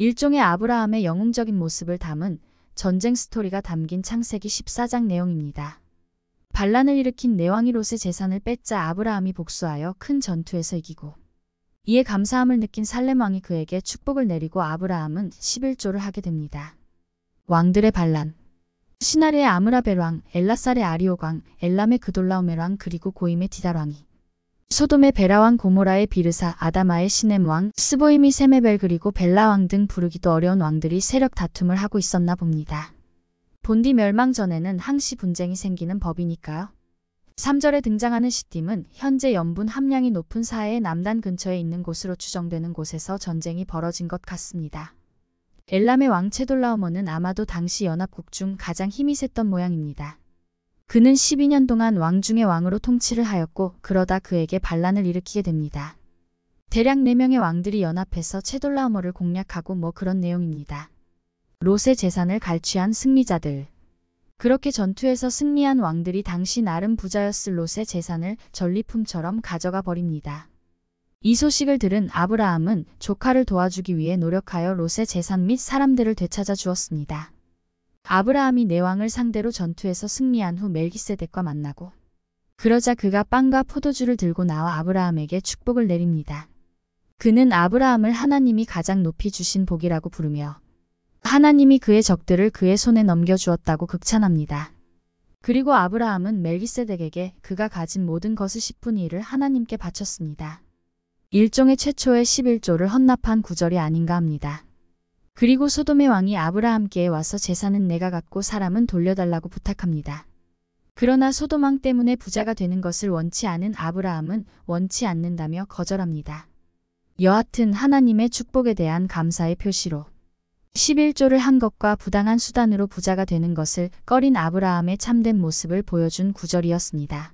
일종의 아브라함의 영웅적인 모습을 담은 전쟁 스토리가 담긴 창세기 14장 내용입니다. 반란을 일으킨 내왕이 롯의 재산을 뺏자 아브라함이 복수하여 큰 전투에서 이기고 이에 감사함을 느낀 살렘왕이 그에게 축복을 내리고 아브라함은 11조를 하게 됩니다. 왕들의 반란 시나리의아무라벨왕 엘라살의 아리오광, 엘람의 그돌라오멜왕 그리고 고임의 디달왕이 소돔의 베라왕 고모라의 비르사 아다마의 시넴왕 스보임이 세메벨 그리고 벨라왕 등 부르기도 어려운 왕들이 세력 다툼을 하고 있었나 봅니다. 본디 멸망 전에는 항시 분쟁이 생기는 법이니까요. 3절에 등장하는 시팀은 현재 염분 함량이 높은 사해의 남단 근처에 있는 곳으로 추정되는 곳에서 전쟁이 벌어진 것 같습니다. 엘람의 왕체돌라오머는 아마도 당시 연합국 중 가장 힘이 셌던 모양입니다. 그는 12년 동안 왕 중의 왕으로 통치를 하였고 그러다 그에게 반란을 일으키게 됩니다. 대략 4명의 왕들이 연합해서 체돌라우머를 공략하고 뭐 그런 내용입니다. 롯의 재산을 갈취한 승리자들 그렇게 전투에서 승리한 왕들이 당시 나름 부자였을 롯의 재산을 전리품처럼 가져가 버립니다. 이 소식을 들은 아브라함은 조카를 도와주기 위해 노력하여 롯의 재산 및 사람들을 되찾아 주었습니다. 아브라함이 내 왕을 상대로 전투에서 승리한 후 멜기세덱과 만나고 그러자 그가 빵과 포도주를 들고 나와 아브라함에게 축복을 내립니다. 그는 아브라함을 하나님이 가장 높이 주신 복이라고 부르며 하나님이 그의 적들을 그의 손에 넘겨주었다고 극찬합니다. 그리고 아브라함은 멜기세덱에게 그가 가진 모든 것을 10분의 1을 하나님께 바쳤습니다. 일종의 최초의 11조를 헌납한 구절이 아닌가 합니다. 그리고 소돔의 왕이 아브라함께 와서 재산은 내가 갖고 사람은 돌려달라고 부탁합니다. 그러나 소돔왕 때문에 부자가 되는 것을 원치 않은 아브라함은 원치 않는다며 거절합니다. 여하튼 하나님의 축복에 대한 감사의 표시로 11조를 한 것과 부당한 수단으로 부자가 되는 것을 꺼린 아브라함의 참된 모습을 보여준 구절이었습니다.